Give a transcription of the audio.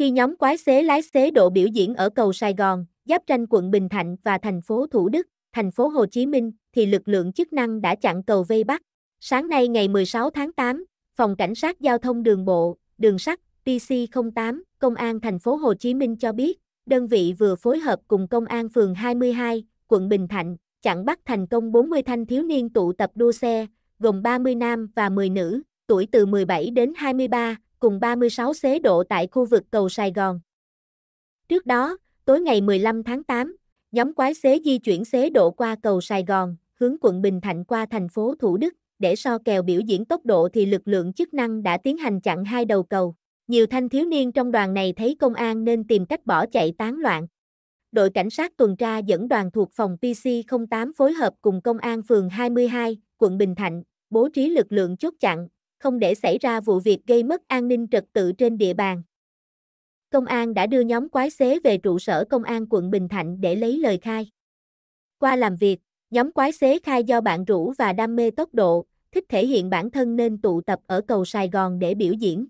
Khi nhóm quái xế lái xế độ biểu diễn ở cầu Sài Gòn, giáp tranh quận Bình Thạnh và thành phố Thủ Đức, thành phố Hồ Chí Minh, thì lực lượng chức năng đã chặn cầu vây bắt. Sáng nay ngày 16 tháng 8, Phòng Cảnh sát Giao thông Đường bộ, Đường sắt, PC08, Công an thành phố Hồ Chí Minh cho biết, đơn vị vừa phối hợp cùng Công an phường 22, quận Bình Thạnh, chặn bắt thành công 40 thanh thiếu niên tụ tập đua xe, gồm 30 nam và 10 nữ, tuổi từ 17 đến 23, cùng 36 xế độ tại khu vực cầu Sài Gòn. Trước đó, tối ngày 15 tháng 8, nhóm quái xế di chuyển xế độ qua cầu Sài Gòn, hướng quận Bình Thạnh qua thành phố Thủ Đức, để so kèo biểu diễn tốc độ thì lực lượng chức năng đã tiến hành chặn hai đầu cầu. Nhiều thanh thiếu niên trong đoàn này thấy công an nên tìm cách bỏ chạy tán loạn. Đội cảnh sát tuần tra dẫn đoàn thuộc phòng PC08 phối hợp cùng công an phường 22, quận Bình Thạnh, bố trí lực lượng chốt chặn, không để xảy ra vụ việc gây mất an ninh trật tự trên địa bàn. Công an đã đưa nhóm quái xế về trụ sở công an quận Bình Thạnh để lấy lời khai. Qua làm việc, nhóm quái xế khai do bạn rủ và đam mê tốc độ, thích thể hiện bản thân nên tụ tập ở cầu Sài Gòn để biểu diễn.